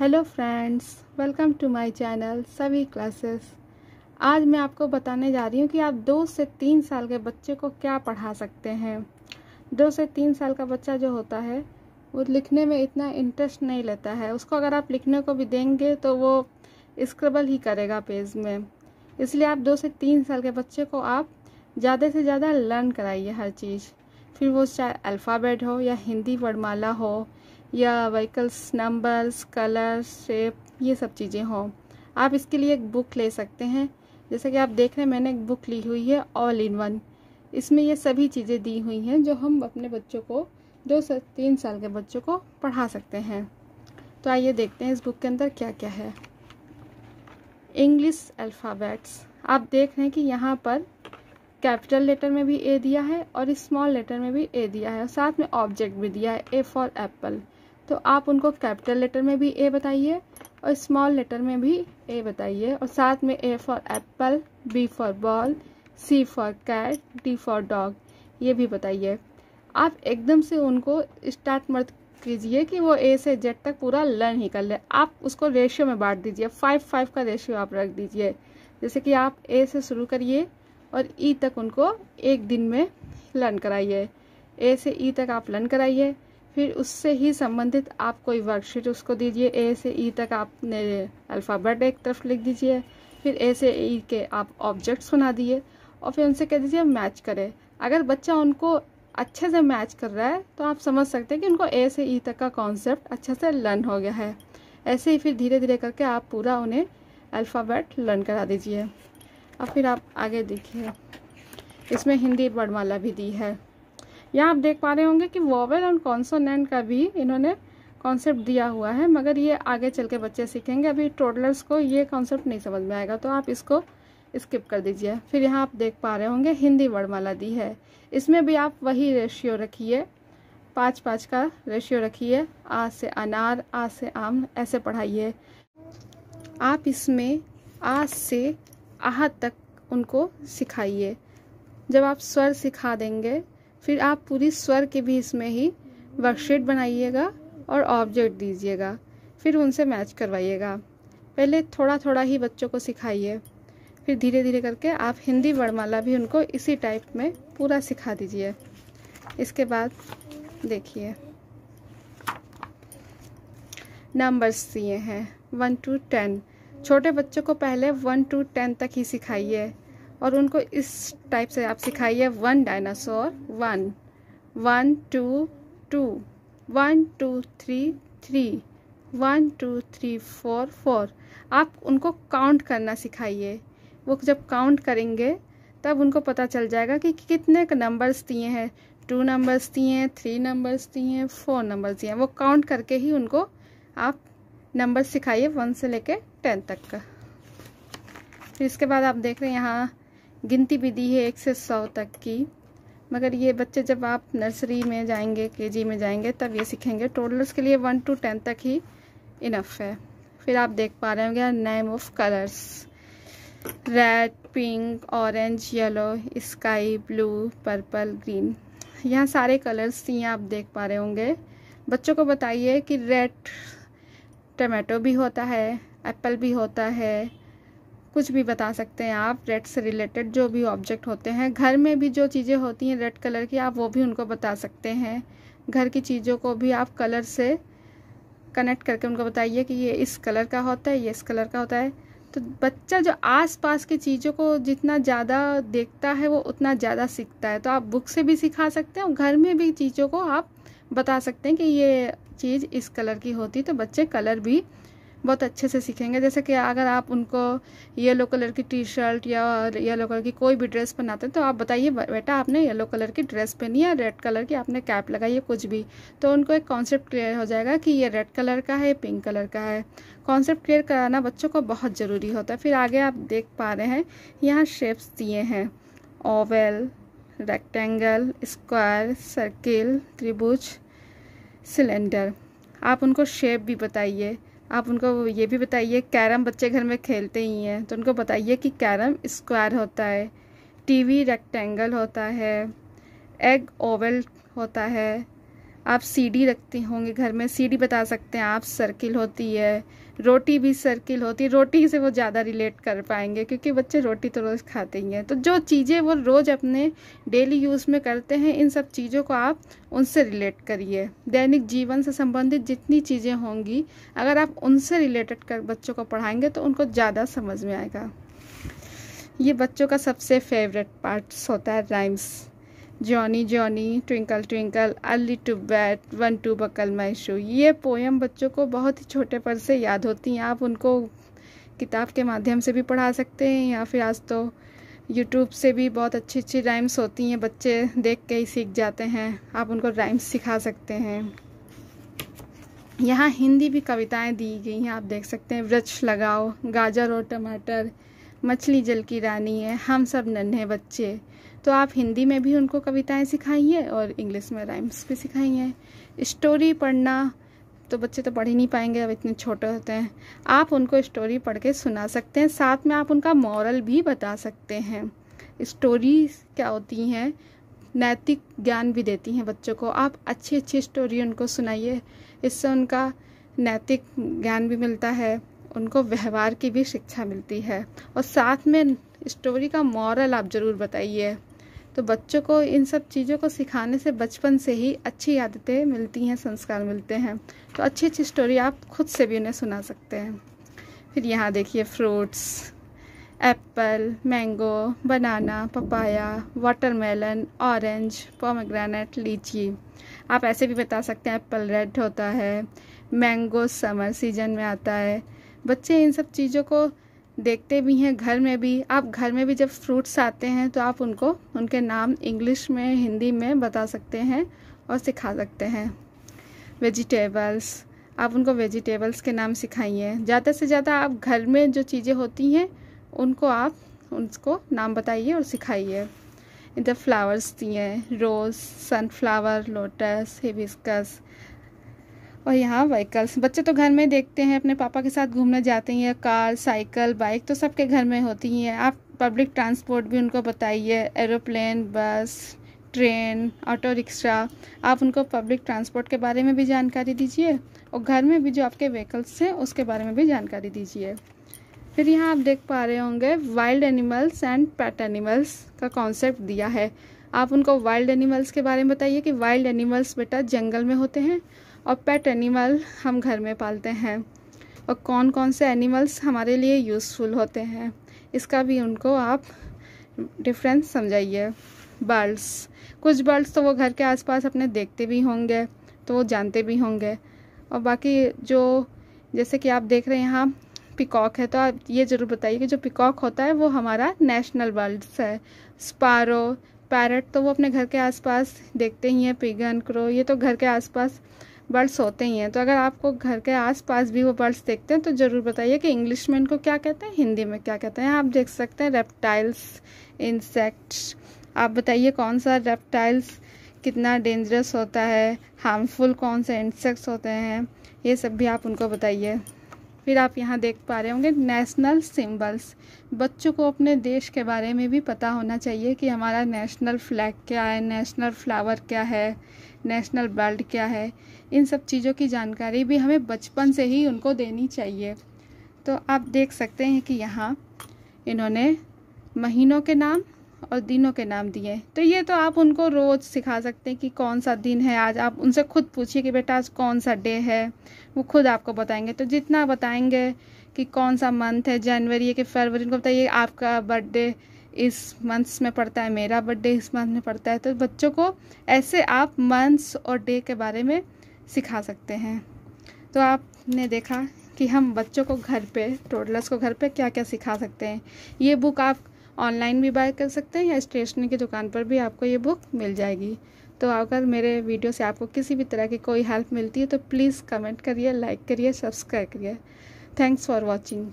hello friends welcome to my channel सभी classes आज मैं आपको बताने जा रही हूँ कि आप दो से तीन साल के बच्चे को क्या पढ़ा सकते हैं दो से तीन साल का बच्चा जो होता है वो लिखने में इतना इंटरेस्ट नहीं लेता है उसको अगर आप लिखने को भी देंगे तो वो स्क्रबल ही करेगा पेज में इसलिए आप दो से तीन साल के बच्चे को आप ज़्यादा से ज़्यादा लर्न कराइए हर चीज़ फिर वो चाहे अल्फ़ाबेट हो या हिंदी वर्णमाला हो या वहीकल्स नंबर्स कलर शेप ये सब चीज़ें हों आप इसके लिए एक बुक ले सकते हैं जैसा कि आप देख रहे हैं मैंने एक बुक ली हुई है ऑल इन वन इसमें ये सभी चीज़ें दी हुई हैं जो हम अपने बच्चों को दो से तीन साल के बच्चों को पढ़ा सकते हैं तो आइए देखते हैं इस बुक के अंदर क्या क्या है इंग्लिश अल्फ़ाबेट्स आप देख रहे हैं कि यहाँ पर कैपिटल लेटर में भी ए दिया है और स्मॉल लेटर में भी ए दिया है और साथ में ऑब्जेक्ट भी दिया है ए फॉर एप्पल तो आप उनको कैपिटल लेटर में भी ए बताइए और स्मॉल लेटर में भी ए बताइए और साथ में A for apple B for ball C for cat D for dog ये भी बताइए आप एकदम से उनको स्टार्ट मत कीजिए कि वो ए से जेड तक पूरा लर्न ही कर ले आप उसको रेशियो में बांट दीजिए फाइव फाइव का रेशियो आप रख दीजिए जैसे कि आप ए से शुरू करिए और ई e तक उनको एक दिन में लर्न कराइए ए से ई e तक आप लर्न कराइए फिर उससे ही संबंधित आप कोई वर्कशीट उसको दीजिए ए से ई e तक आपने अल्फ़ाबेट एक तरफ लिख दीजिए फिर ए से ई e के आप ऑब्जेक्ट्स बना दिए और फिर उनसे कह दीजिए मैच करें अगर बच्चा उनको अच्छे से मैच कर रहा है तो आप समझ सकते हैं कि उनको ए से ई e तक का कॉन्सेप्ट अच्छे से लर्न हो गया है ऐसे ही फिर धीरे धीरे करके आप पूरा उन्हें अल्फ़ाबेट लर्न करा दीजिए और फिर आप आगे देखिए इसमें हिंदी वर्णमाला भी दी है यहाँ आप देख पा रहे होंगे कि वॉवेल और कॉन्सोनेंट का भी इन्होंने कॉन्सेप्ट दिया हुआ है मगर ये आगे चल के बच्चे सीखेंगे अभी टोडलर्स को ये कॉन्सेप्ट नहीं समझ में आएगा तो आप इसको स्किप कर दीजिए फिर यहाँ आप देख पा रहे होंगे हिंदी वर्णमाला दी है इसमें भी आप वही रेशियो रखिए पाँच पाँच का रेशियो रखिए आ से अनार आ से आम ऐसे पढ़ाइए आप इसमें आ से आह तक उनको सिखाइए जब आप स्वर सिखा देंगे फिर आप पूरी स्वर के भी इसमें ही वर्कशीट बनाइएगा और ऑब्जेक्ट दीजिएगा फिर उनसे मैच करवाइएगा पहले थोड़ा थोड़ा ही बच्चों को सिखाइए फिर धीरे धीरे करके आप हिंदी वर्णमाला भी उनको इसी टाइप में पूरा सिखा दीजिए इसके बाद देखिए नंबर्स दिए हैं वन टू टेन छोटे बच्चों को पहले वन टू टेन तक ही सिखाइए और उनको इस टाइप से आप सिखाइए one dinosaur one one two two one two three three one two three four four आप उनको काउंट करना सिखाइए वो जब काउंट करेंगे तब उनको पता चल जाएगा कि कितने नंबर्स दिए हैं टू नंबर्स दिए हैं थ्री नंबर्स दिए हैं फोर नंबर्स दिए हैं वो काउंट करके ही उनको आप नंबर सिखाइए वन से लेके टेन तक का फिर इसके बाद आप देख रहे हैं यहाँ गिनती भी दी है एक से सौ तक की मगर ये बच्चे जब आप नर्सरी में जाएंगे केजी में जाएंगे तब ये सीखेंगे टोडलर्स के लिए वन टू टेन तक ही इनफ है फिर आप देख पा रहे होंगे name of colours red pink orange yellow sky blue purple green यहाँ सारे कलर्स थी आप देख पा रहे होंगे बच्चों को बताइए कि रेड टमाटो भी होता है एप्पल भी होता है कुछ भी बता सकते हैं आप रेड से रिलेटेड जो भी ऑब्जेक्ट होते हैं घर में भी जो चीज़ें होती हैं रेड कलर की आप वो भी उनको बता सकते हैं घर की चीज़ों को भी आप कलर से कनेक्ट करके उनको बताइए कि ये इस कलर का होता है ये इस कलर का होता है तो बच्चा जो आसपास की चीज़ों को जितना ज़्यादा देखता है वो उतना ज़्यादा सीखता है तो आप बुक से भी सिखा सकते हैं और घर में भी चीज़ों को आप बता सकते हैं कि ये चीज़ इस कलर की होती तो बच्चे कलर भी बहुत अच्छे से सीखेंगे जैसे कि अगर आप उनको येलो कलर की टी शर्ट या येलो कलर की कोई भी ड्रेस पहनाते हैं तो आप बताइए बेटा आपने येलो कलर की ड्रेस पहनी है रेड कलर की आपने कैप लगाई है कुछ भी तो उनको एक कॉन्सेप्ट क्लियर हो जाएगा कि ये रेड कलर का है ये पिंक कलर का है कॉन्सेप्ट क्लियर कराना बच्चों को बहुत ज़रूरी होता है फिर आगे आप देख पा रहे हैं यहाँ शेप्स दिए हैं ओवल रेक्टेंगल स्क्वायर सर्किल त्रिभुज सिलेंडर आप उनको शेप भी बताइए आप उनको ये भी बताइए कैरम बच्चे घर में खेलते ही हैं तो उनको बताइए कि कैरम स्क्वायर होता है टीवी रेक्टेंगल होता है एग ओवल होता है आप सीढ़ी रखते होंगे घर में सीढ़ी बता सकते हैं आप सर्किल होती है रोटी भी सर्किल होती है रोटी से वो ज़्यादा रिलेट कर पाएंगे क्योंकि बच्चे रोटी तो रोज़ खाते ही हैं तो जो चीज़ें वो रोज़ अपने डेली यूज़ में करते हैं इन सब चीज़ों को आप उनसे रिलेट करिए दैनिक जीवन से संबंधित जितनी चीज़ें होंगी अगर आप उनसे रिलेटेड कर बच्चों को पढ़ाएंगे तो उनको ज़्यादा समझ में आएगा ये बच्चों का सबसे फेवरेट पार्ट्स होता है rhymes Johnny Johnny twinkle twinkle अली टू बैट one two buckle my shoe ये पोएम बच्चों को बहुत ही छोटे पर से याद होती हैं आप उनको किताब के माध्यम से भी पढ़ा सकते हैं या फिर आज तो यूट्यूब से भी बहुत अच्छी अच्छी राइम्स होती हैं बच्चे देख के ही सीख जाते हैं आप उनको राइम्स सिखा सकते हैं यहाँ हिंदी भी कविताएं दी गई हैं आप देख सकते हैं वृक्ष लगाओ गाजर और टमाटर मछली जल की रानी है हम सब नन्हे बच्चे तो आप हिंदी में भी उनको कविताएं सिखाइए और इंग्लिश में राइम्स भी सिखाइए स्टोरी पढ़ना तो बच्चे तो पढ़ ही नहीं पाएंगे अब इतने छोटे होते हैं आप उनको स्टोरी पढ़ के सुना सकते हैं साथ में आप उनका मॉरल भी बता सकते हैं स्टोरी क्या होती हैं नैतिक ज्ञान भी देती हैं बच्चों को आप अच्छी अच्छी स्टोरी उनको सुनाइए इससे उनका नैतिक ज्ञान भी मिलता है उनको व्यवहार की भी शिक्षा मिलती है और साथ में स्टोरी का मॉरल आप ज़रूर बताइए तो बच्चों को इन सब चीज़ों को सिखाने से बचपन से ही अच्छी आदतें मिलती हैं संस्कार मिलते हैं तो अच्छी अच्छी स्टोरी आप खुद से भी उन्हें सुना सकते हैं फिर यहाँ देखिए fruits apple mango banana papaya watermelon orange pomegranate lychee आप ऐसे भी बता सकते हैं एप्पल रेड होता है मैंगो समर सीजन में आता है बच्चे इन सब चीज़ों को देखते भी हैं घर में भी आप घर में भी जब फ्रूट्स आते हैं तो आप उनको उनके नाम इंग्लिश में हिंदी में बता सकते हैं और सिखा सकते हैं वेजिटेबल्स आप उनको वेजिटेबल्स के नाम सिखाइए ज़्यादा से ज़्यादा आप घर में जो चीज़ें होती हैं उनको आप उनको नाम बताइए और सिखाइए इधर फ्लावर्स दिए रोज़ सनफ्लावर लोटस हिबिस्कस और यहाँ व्हीकल्स बच्चे तो घर में देखते हैं अपने पापा के साथ घूमने जाते हैं कार साइकिल बाइक तो सबके घर में होती ही हैं आप पब्लिक ट्रांसपोर्ट भी उनको बताइए aeroplane bus train auto rickshaw आप उनको पब्लिक ट्रांसपोर्ट के बारे में भी जानकारी दीजिए और घर में भी जो आपके व्हीकल्स हैं उसके बारे में भी जानकारी दीजिए फिर यहाँ आप देख पा रहे होंगे wild animals and pet animals का कॉन्सेप्ट दिया है आप उनको वाइल्ड एनिमल्स के बारे में बताइए कि वाइल्ड एनिमल्स बेटा जंगल में होते हैं और पेट एनिमल हम घर में पालते हैं और कौन कौन से एनिमल्स हमारे लिए यूज़फुल होते हैं इसका भी उनको आप डिफरेंस समझाइए बर्ड्स कुछ बर्ड्स तो वो घर के आसपास अपने देखते भी होंगे तो वो जानते भी होंगे और बाकी जो जैसे कि आप देख रहे हैं यहाँ पिकॉक है तो आप ये ज़रूर बताइए कि जो पिकॉक होता है वो हमारा नेशनल बर्ड्स है स्पारो पैरट तो वो अपने घर के आसपास देखते ही हैं पिगन क्रो ये तो घर के आसपास बर्ड्स होते ही हैं तो अगर आपको घर के आसपास भी वो बर्ड्स देखते हैं तो ज़रूर बताइए कि इंग्लिश में इनको क्या कहते हैं हिंदी में क्या कहते हैं आप देख सकते हैं रेप्टाइल्स इंसेक्ट्स आप बताइए कौन सा रेप्टाइल्स कितना डेंजरस होता है हार्मफुल कौन से इंसेक्ट्स होते हैं ये सब भी आप उनको बताइए फिर आप यहाँ देख पा रहे होंगे नेशनल सिंबल्स बच्चों को अपने देश के बारे में भी पता होना चाहिए कि हमारा नेशनल फ्लैग क्या है नेशनल फ्लावर क्या है नेशनल बर्ड क्या है इन सब चीज़ों की जानकारी भी हमें बचपन से ही उनको देनी चाहिए तो आप देख सकते हैं कि यहाँ इन्होंने महीनों के नाम और दिनों के नाम दिए तो ये तो आप उनको रोज़ सिखा सकते हैं कि कौन सा दिन है आज आप उनसे खुद पूछिए कि बेटा आज कौन सा डे है वो खुद आपको बताएंगे तो जितना बताएंगे कि कौन सा मंथ है जनवरी है कि फरवरी को बताइए आपका बर्थडे इस मंथ्स में पड़ता है मेरा बर्थडे इस मंथ में पड़ता है तो बच्चों को ऐसे आप मंथ्स और डे के बारे में सिखा सकते हैं तो आपने देखा कि हम बच्चों को घर पे टोडलर्स को घर पे क्या क्या सिखा सकते हैं ये बुक आप ऑनलाइन भी बाय कर सकते हैं या स्टेशनरी की दुकान पर भी आपको ये बुक मिल जाएगी तो अगर मेरे वीडियो से आपको किसी भी तरह की कोई हेल्प मिलती है तो प्लीज़ कमेंट करिए लाइक करिए सब्सक्राइब करिए थैंक्स फॉर वॉचिंग